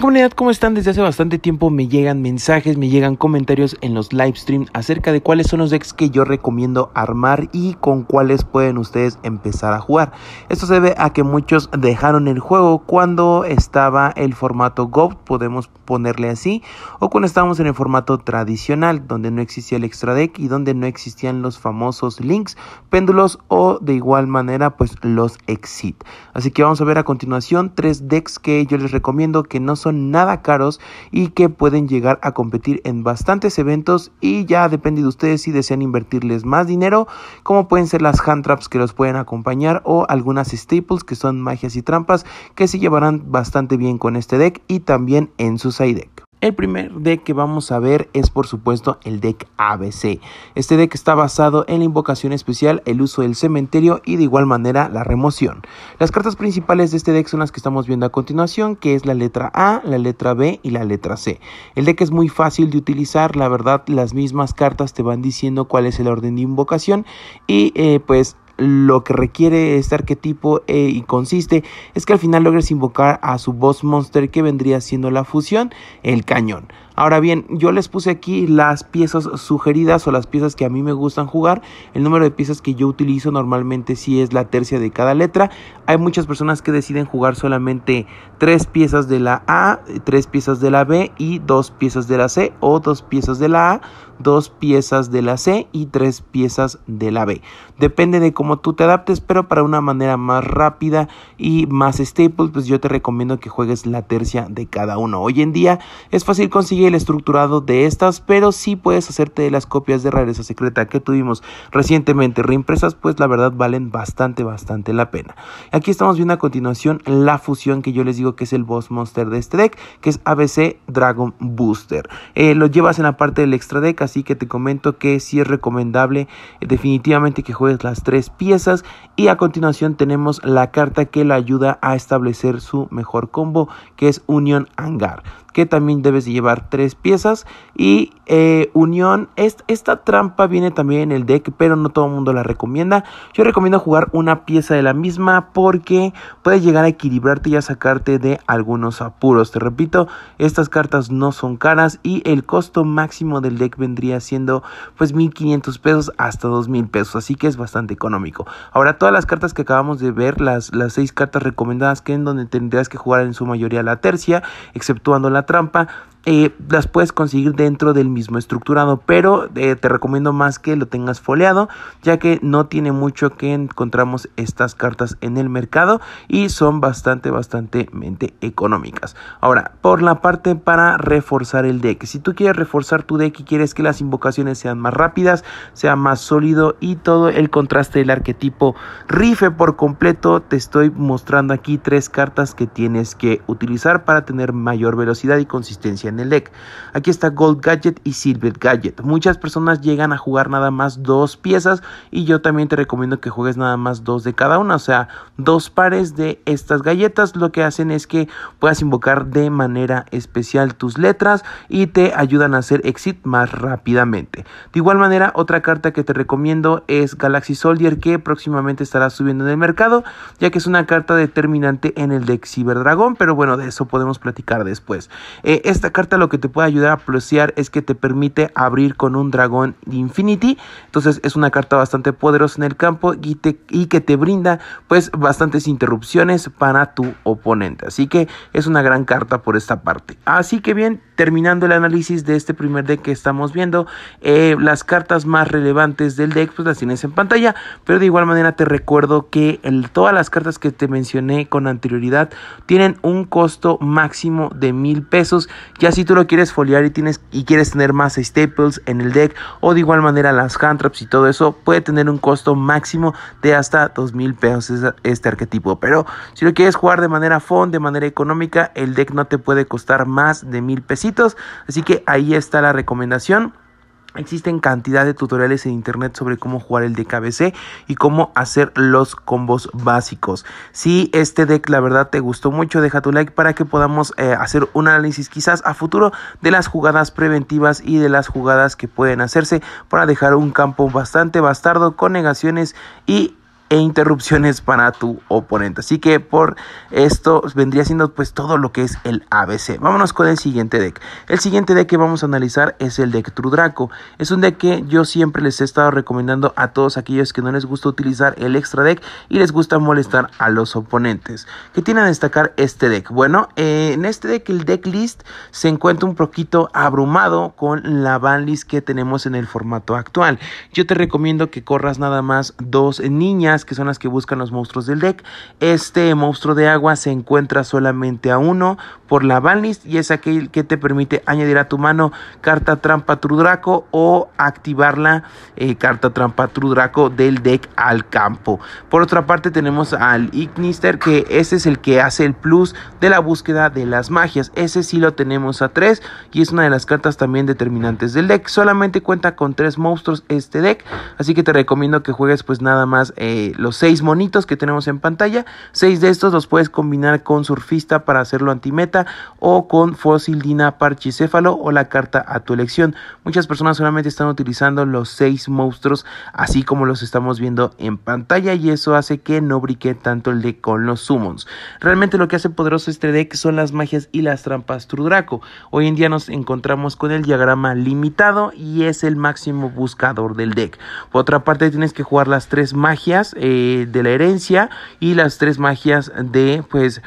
comunidad? ¿Cómo están? Desde hace bastante tiempo me llegan mensajes, me llegan comentarios en los live acerca de cuáles son los decks que yo recomiendo armar y con cuáles pueden ustedes empezar a jugar. Esto se debe a que muchos dejaron el juego cuando estaba el formato GOP, podemos ponerle así, o cuando estábamos en el formato tradicional, donde no existía el extra deck y donde no existían los famosos links, péndulos o de igual manera pues los exit. Así que vamos a ver a continuación tres decks que yo les recomiendo que no son nada caros y que pueden llegar a competir en bastantes eventos y ya depende de ustedes si desean invertirles más dinero, como pueden ser las hand traps que los pueden acompañar o algunas staples que son magias y trampas que se llevarán bastante bien con este deck y también en su side deck. El primer deck que vamos a ver es por supuesto el deck ABC. Este deck está basado en la invocación especial, el uso del cementerio y de igual manera la remoción. Las cartas principales de este deck son las que estamos viendo a continuación, que es la letra A, la letra B y la letra C. El deck es muy fácil de utilizar, la verdad las mismas cartas te van diciendo cuál es el orden de invocación y eh, pues lo que requiere este arquetipo eh, y consiste es que al final logres invocar a su boss monster que vendría siendo la fusión, el cañón. Ahora bien, yo les puse aquí las piezas sugeridas o las piezas que a mí me gustan jugar. El número de piezas que yo utilizo normalmente sí es la tercia de cada letra. Hay muchas personas que deciden jugar solamente tres piezas de la A, tres piezas de la B y dos piezas de la C o dos piezas de la A, dos piezas de la C y tres piezas de la B. Depende de cómo tú te adaptes, pero para una manera más rápida y más staple, pues yo te recomiendo que juegues la tercia de cada uno. Hoy en día es fácil conseguir estructurado de estas, pero si puedes hacerte de las copias de rareza secreta que tuvimos recientemente reimpresas, pues la verdad valen bastante, bastante la pena. Aquí estamos viendo a continuación la fusión que yo les digo que es el boss monster de este deck, que es ABC Dragon Booster. Eh, lo llevas en la parte del extra deck, así que te comento que si es recomendable eh, definitivamente que juegues las tres piezas y a continuación tenemos la carta que la ayuda a establecer su mejor combo, que es Union Hangar que también debes llevar tres piezas y eh, unión esta, trampa viene también en el deck pero no todo el mundo la recomienda yo recomiendo jugar una pieza de la misma porque puedes llegar a equilibrarte y a sacarte de algunos apuros te repito estas cartas no son caras y el costo máximo del deck vendría siendo pues 1500 pesos hasta 2000 pesos así que es bastante económico ahora todas las cartas que acabamos de ver las, las seis cartas recomendadas que en donde tendrías que jugar en su mayoría la tercia exceptuando la trampa eh, las puedes conseguir dentro del mismo estructurado, pero eh, te recomiendo más que lo tengas foleado ya que no tiene mucho que encontramos estas cartas en el mercado y son bastante, bastante económicas. Ahora, por la parte para reforzar el deck, si tú quieres reforzar tu deck y quieres que las invocaciones sean más rápidas, sea más sólido y todo el contraste del arquetipo rife por completo, te estoy mostrando aquí tres cartas que tienes que utilizar para tener mayor velocidad y consistencia el deck, Aquí está Gold Gadget y Silver Gadget. Muchas personas llegan a jugar nada más dos piezas y yo también te recomiendo que juegues nada más dos de cada una, o sea, dos pares de estas galletas. Lo que hacen es que puedas invocar de manera especial tus letras y te ayudan a hacer exit más rápidamente. De igual manera, otra carta que te recomiendo es Galaxy Soldier que próximamente estará subiendo en el mercado, ya que es una carta determinante en el deck Dragon, pero bueno, de eso podemos platicar después. Eh, esta carta lo que te puede ayudar a plosear es que te permite abrir con un dragón de Infinity. Entonces es una carta bastante poderosa en el campo y, y que te brinda pues bastantes interrupciones para tu oponente. Así que es una gran carta por esta parte. Así que bien, terminando el análisis de este primer deck que estamos viendo, eh, las cartas más relevantes del deck pues las tienes en pantalla, pero de igual manera te recuerdo que todas las cartas que te mencioné con anterioridad tienen un costo máximo de mil pesos, ya si tú lo quieres foliar y, tienes, y quieres tener más staples en el deck o de igual manera las hand traps y todo eso puede tener un costo máximo de hasta dos mil pesos este arquetipo, pero si lo quieres jugar de manera fond, de manera económica, el deck no te puede costar más de mil pesos Así que ahí está la recomendación. Existen cantidad de tutoriales en internet sobre cómo jugar el DKBC y cómo hacer los combos básicos. Si este deck la verdad te gustó mucho, deja tu like para que podamos eh, hacer un análisis quizás a futuro de las jugadas preventivas y de las jugadas que pueden hacerse para dejar un campo bastante bastardo con negaciones y e interrupciones para tu oponente. Así que por esto vendría siendo pues todo lo que es el ABC. Vámonos con el siguiente deck. El siguiente deck que vamos a analizar es el deck True Draco. Es un deck que yo siempre les he estado recomendando a todos aquellos que no les gusta utilizar el extra deck y les gusta molestar a los oponentes. ¿Qué tiene a destacar este deck? Bueno, eh, en este deck el deck list se encuentra un poquito abrumado con la ban list que tenemos en el formato actual. Yo te recomiendo que corras nada más dos niñas que son las que buscan los monstruos del deck. Este monstruo de agua se encuentra solamente a uno por la banlist y es aquel que te permite añadir a tu mano carta trampa Trudraco o activar la eh, carta trampa draco del deck al campo. Por otra parte tenemos al Ignister que ese es el que hace el plus de la búsqueda de las magias. Ese sí lo tenemos a 3 y es una de las cartas también determinantes del deck. Solamente cuenta con tres monstruos este deck, así que te recomiendo que juegues pues nada más eh, los seis monitos que tenemos en pantalla. Seis de estos los puedes combinar con surfista para hacerlo antimeta o con fósil dina parchicéfalo o la carta a tu elección. Muchas personas solamente están utilizando los seis monstruos así como los estamos viendo en pantalla y eso hace que no brique tanto el deck con los summons. Realmente lo que hace poderoso este deck son las magias y las trampas Trudraco. Hoy en día nos encontramos con el diagrama limitado y es el máximo buscador del deck. Por otra parte tienes que jugar las tres magias eh, de la herencia y las tres magias de pues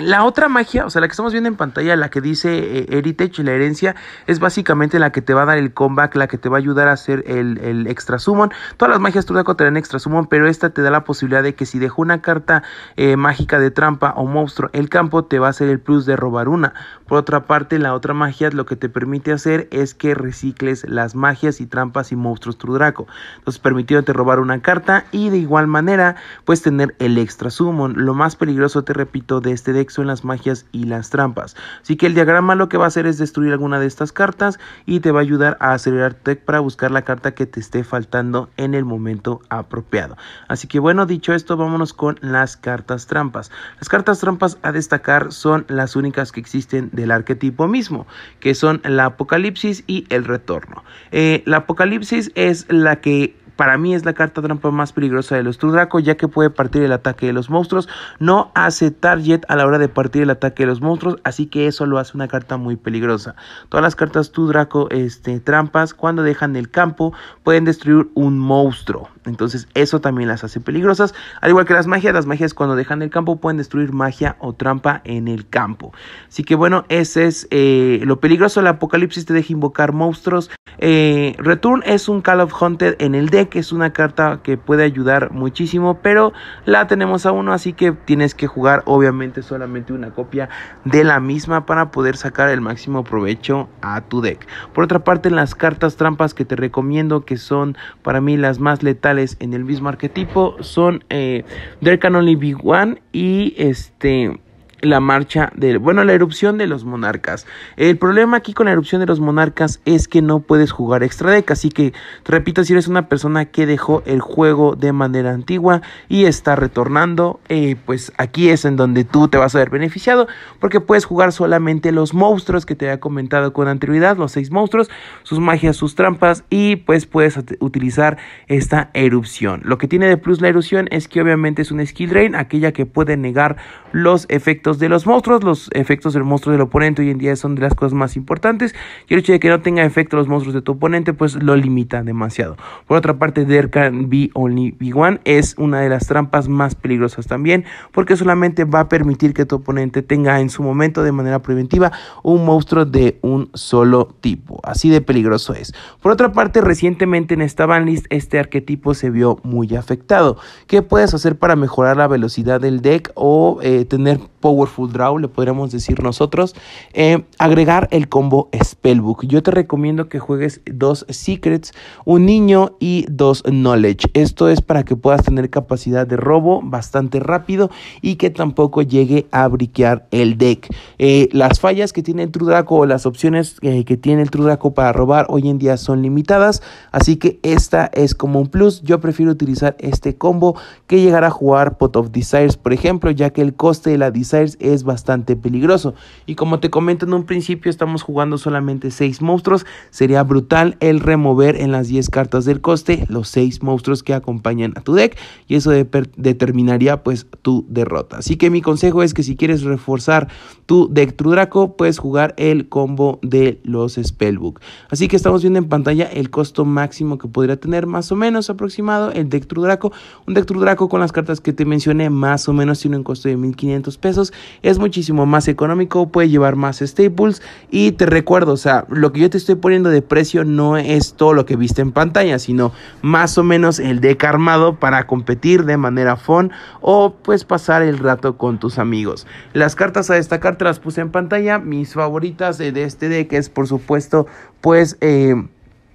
la otra magia, o sea, la que estamos viendo en pantalla, la que dice eh, Heritage, la herencia, es básicamente la que te va a dar el comeback, la que te va a ayudar a hacer el, extra summon. Todas las magias Trudraco te extra summon, pero esta te da la posibilidad de que si dejó una carta eh, mágica de trampa o monstruo el campo, te va a hacer el plus de robar una. Por otra parte, la otra magia lo que te permite hacer es que recicles las magias y trampas y monstruos Trudraco, Entonces, permitiéndote robar una carta y de igual manera, Puedes tener el extra summon. Lo más peligroso, te repito, de este deck son las magias y las trampas. Así que el diagrama lo que va a hacer es destruir alguna de estas cartas y te va a ayudar a acelerar tech para buscar la carta que te esté faltando en el momento apropiado. Así que bueno, dicho esto, vámonos con las cartas trampas. Las cartas trampas a destacar son las únicas que existen del arquetipo mismo, que son la apocalipsis y el retorno. Eh, la apocalipsis es la que para mí es la carta trampa más peligrosa de los True ya que puede partir el ataque de los monstruos, no hace target a la hora de partir el ataque de los monstruos, así que eso lo hace una carta muy peligrosa. Todas las cartas tudraco este, trampas, cuando dejan el campo, pueden destruir un monstruo. Entonces eso también las hace peligrosas. Al igual que las magias, las magias cuando dejan el campo pueden destruir magia o trampa en el campo. Así que bueno, ese es eh, lo peligroso. El apocalipsis te deja invocar monstruos. Eh, Return es un Call of Hunted en el deck. Es una carta que puede ayudar muchísimo. Pero la tenemos a uno. Así que tienes que jugar obviamente solamente una copia de la misma para poder sacar el máximo provecho a tu deck. Por otra parte, las cartas trampas que te recomiendo que son para mí las más letales en el mismo arquetipo son eh, There Can Only Be One y este la marcha del bueno, la erupción de los monarcas. El problema aquí con la erupción de los monarcas es que no puedes jugar extra deck, así que, repito, si eres una persona que dejó el juego de manera antigua y está retornando, eh, pues aquí es en donde tú te vas a ver beneficiado, porque puedes jugar solamente los monstruos que te había comentado con anterioridad, los seis monstruos, sus magias, sus trampas, y pues puedes utilizar esta erupción. Lo que tiene de plus la erupción es que obviamente es un skill drain, aquella que puede negar los efectos de los monstruos, los efectos del monstruo del oponente hoy en día son de las cosas más importantes. Y el hecho de que no tenga efecto los monstruos de tu oponente, pues lo limita demasiado. Por otra parte, Derkan Can Only Be One es una de las trampas más peligrosas también, porque solamente va a permitir que tu oponente tenga en su momento de manera preventiva un monstruo de un solo tipo. Así de peligroso es. Por otra parte, recientemente en esta banlist este arquetipo se vio muy afectado. ¿Qué puedes hacer para mejorar la velocidad del deck o eh, tener Powerful Draw, le podríamos decir nosotros, eh, agregar el combo Spellbook. Yo te recomiendo que juegues dos Secrets, un niño y dos Knowledge. Esto es para que puedas tener capacidad de robo bastante rápido y que tampoco llegue a briquear el deck. Eh, las fallas que tiene el Draco o las opciones eh, que tiene el Draco para robar hoy en día son limitadas, así que esta es como un plus. Yo prefiero utilizar este combo que llegar a jugar Pot of Desires, por ejemplo, ya que el coste de la es bastante peligroso. Y como te comento en un principio, estamos jugando solamente 6 monstruos. Sería brutal el remover en las 10 cartas del coste los 6 monstruos que acompañan a tu deck. Y eso determinaría pues tu derrota. Así que mi consejo es que si quieres reforzar tu deck Draco, puedes jugar el combo de los Spellbook. Así que estamos viendo en pantalla el costo máximo que podría tener más o menos aproximado el deck Draco. Un deck Draco con las cartas que te mencioné más o menos tiene un costo de 1500 pesos es muchísimo más económico, puede llevar más staples y te recuerdo, o sea, lo que yo te estoy poniendo de precio no es todo lo que viste en pantalla, sino más o menos el deck armado para competir de manera fun o pues pasar el rato con tus amigos. Las cartas a destacar te las puse en pantalla, mis favoritas de este deck es por supuesto pues... Eh,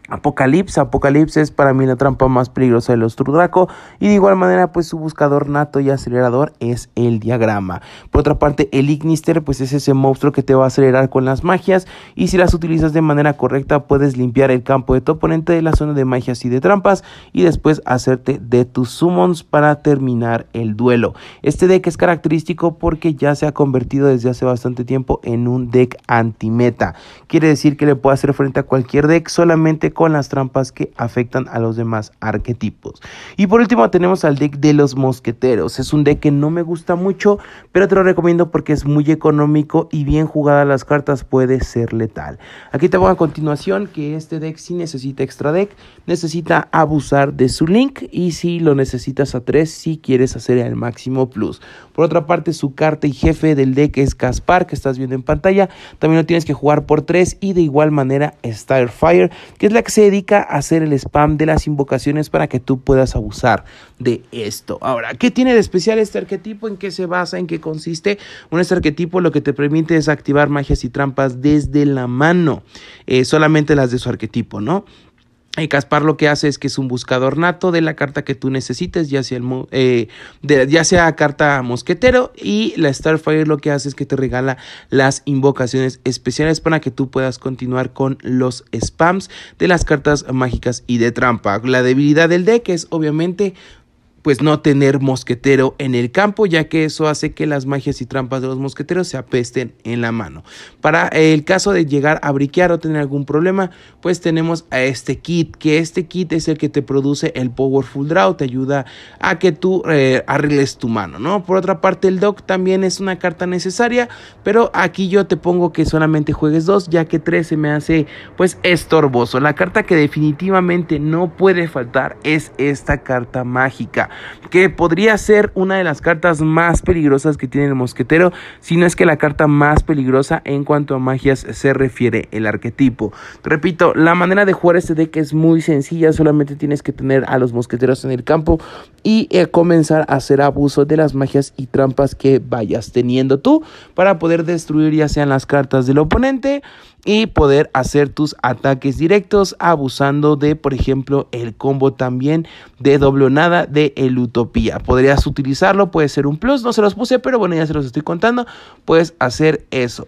Apocalipsis, Apocalipsis es para mí la trampa más peligrosa de los y de igual manera pues su buscador nato y acelerador es el diagrama. Por otra parte el Ignister pues es ese monstruo que te va a acelerar con las magias y si las utilizas de manera correcta puedes limpiar el campo de tu oponente de la zona de magias y de trampas y después hacerte de tus summons para terminar el duelo. Este deck es característico porque ya se ha convertido desde hace bastante tiempo en un deck anti-meta... Quiere decir que le puede hacer frente a cualquier deck solamente con las trampas que afectan a los demás arquetipos. Y por último tenemos al deck de los mosqueteros. Es un deck que no me gusta mucho, pero te lo recomiendo porque es muy económico y bien jugada las cartas puede ser letal. Aquí te pongo a continuación que este deck sí necesita extra deck, necesita abusar de su link y si lo necesitas a 3 si quieres hacer el máximo plus. Por otra parte su carta y jefe del deck es Caspar que estás viendo en pantalla. También lo tienes que jugar por 3 y de igual manera Starfire que es la se dedica a hacer el spam de las invocaciones para que tú puedas abusar de esto. Ahora, ¿qué tiene de especial este arquetipo? ¿En qué se basa? ¿En qué consiste? Un este arquetipo lo que te permite es activar magias y trampas desde la mano, eh, solamente las de su arquetipo, ¿no? Y Caspar lo que hace es que es un buscador nato de la carta que tú necesites, ya sea, eh, ya sea carta mosquetero. Y la Starfire lo que hace es que te regala las invocaciones especiales para que tú puedas continuar con los spams de las cartas mágicas y de trampa. La debilidad del deck es obviamente pues no tener mosquetero en el campo, ya que eso hace que las magias y trampas de los mosqueteros se apesten en la mano. Para el caso de llegar a briquear o tener algún problema, pues tenemos a este kit, que este kit es el que te produce el Powerful Draw, te ayuda a que tú eh, arregles tu mano, ¿no? Por otra parte, el Doc también es una carta necesaria, pero aquí yo te pongo que solamente juegues dos, ya que tres se me hace pues estorboso. La carta que definitivamente no puede faltar es esta carta mágica que podría ser una de las cartas más peligrosas que tiene el mosquetero, si no es que la carta más peligrosa en cuanto a magias se refiere el arquetipo. Repito, la manera de jugar este deck es muy sencilla, solamente tienes que tener a los mosqueteros en el campo y eh, comenzar a hacer abuso de las magias y trampas que vayas teniendo tú para poder destruir ya sean las cartas del oponente y poder hacer tus ataques directos abusando de por ejemplo el combo también de doblonada de el Utopía. Podrías utilizarlo, puede ser un plus, no se los puse, pero bueno, ya se los estoy contando. Puedes hacer eso.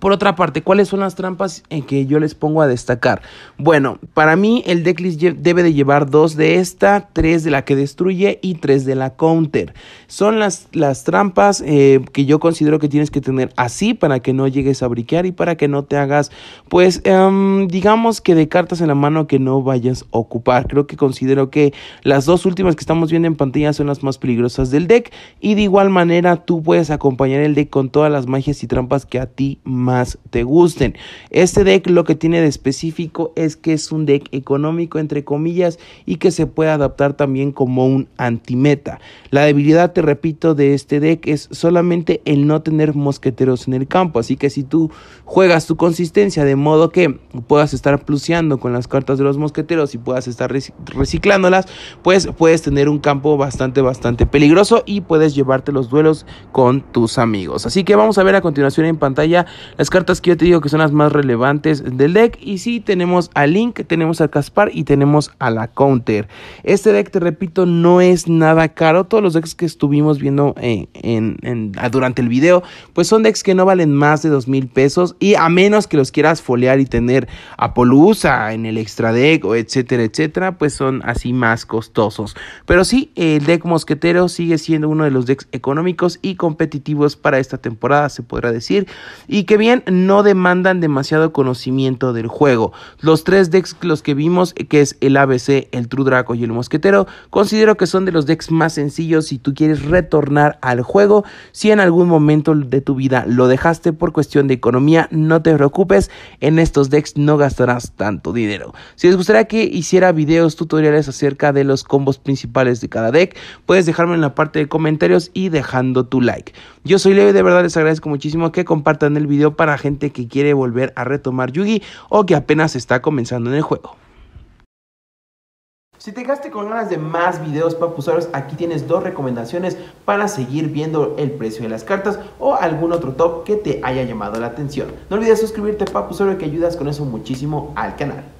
Por otra parte, ¿cuáles son las trampas en que yo les pongo a destacar? Bueno, para mí el decklist debe de llevar dos de esta, tres de la que destruye y tres de la counter. Son las, las trampas eh, que yo considero que tienes que tener así para que no llegues a briquear y para que no te hagas, pues, em, digamos que de cartas en la mano que no vayas a ocupar. Creo que considero que las dos últimas que estamos viendo en pantalla son las más peligrosas del deck y de igual manera tú puedes acompañar el deck con todas las magias y trampas que a ti más más te gusten. Este deck lo que tiene de específico es que es un deck económico, entre comillas, y que se puede adaptar también como un antimeta. La debilidad, te repito, de este deck es solamente el no tener mosqueteros en el campo. Así que si tú juegas tu consistencia de modo que puedas estar pluseando con las cartas de los mosqueteros y puedas estar reciclándolas, pues puedes tener un campo bastante, bastante peligroso y puedes llevarte los duelos con tus amigos. Así que vamos a ver a continuación en pantalla las cartas que yo te digo que son las más relevantes del deck. Y sí, tenemos a Link, tenemos a Caspar y tenemos a la Counter. Este deck, te repito, no es nada caro. Todos los decks que estuvimos viendo eh, en, ah, durante el video, pues son decks que no valen más de 2 mil pesos. Y a menos que los quieras folear y tener a Polusa en el extra deck o etcétera, etcétera, pues son así más costosos. Pero sí, el deck mosquetero sigue siendo uno de los decks económicos y competitivos para esta temporada, se podrá decir. Y que bien no demandan demasiado conocimiento del juego. Los tres decks los que vimos, eh, que es el ABC, el True Draco y el Mosquetero, considero que son de los decks más sencillos si tú quieres retornar al juego. Si en algún momento de tu vida lo dejaste por cuestión de economía, no te preocupes, en estos decks no gastarás tanto dinero. Si les gustaría que hiciera videos tutoriales acerca de los combos principales de cada deck, puedes dejarme en la parte de comentarios y dejando tu like. Yo soy Leo y de verdad les agradezco muchísimo que compartan el video para gente que quiere volver a retomar Yugi o que apenas está comenzando en el juego. Si te quedaste con ganas de más videos papusaros, aquí tienes dos recomendaciones para seguir viendo el precio de las cartas o algún otro top que te haya llamado la atención. No olvides suscribirte papusaro que ayudas con eso muchísimo al canal.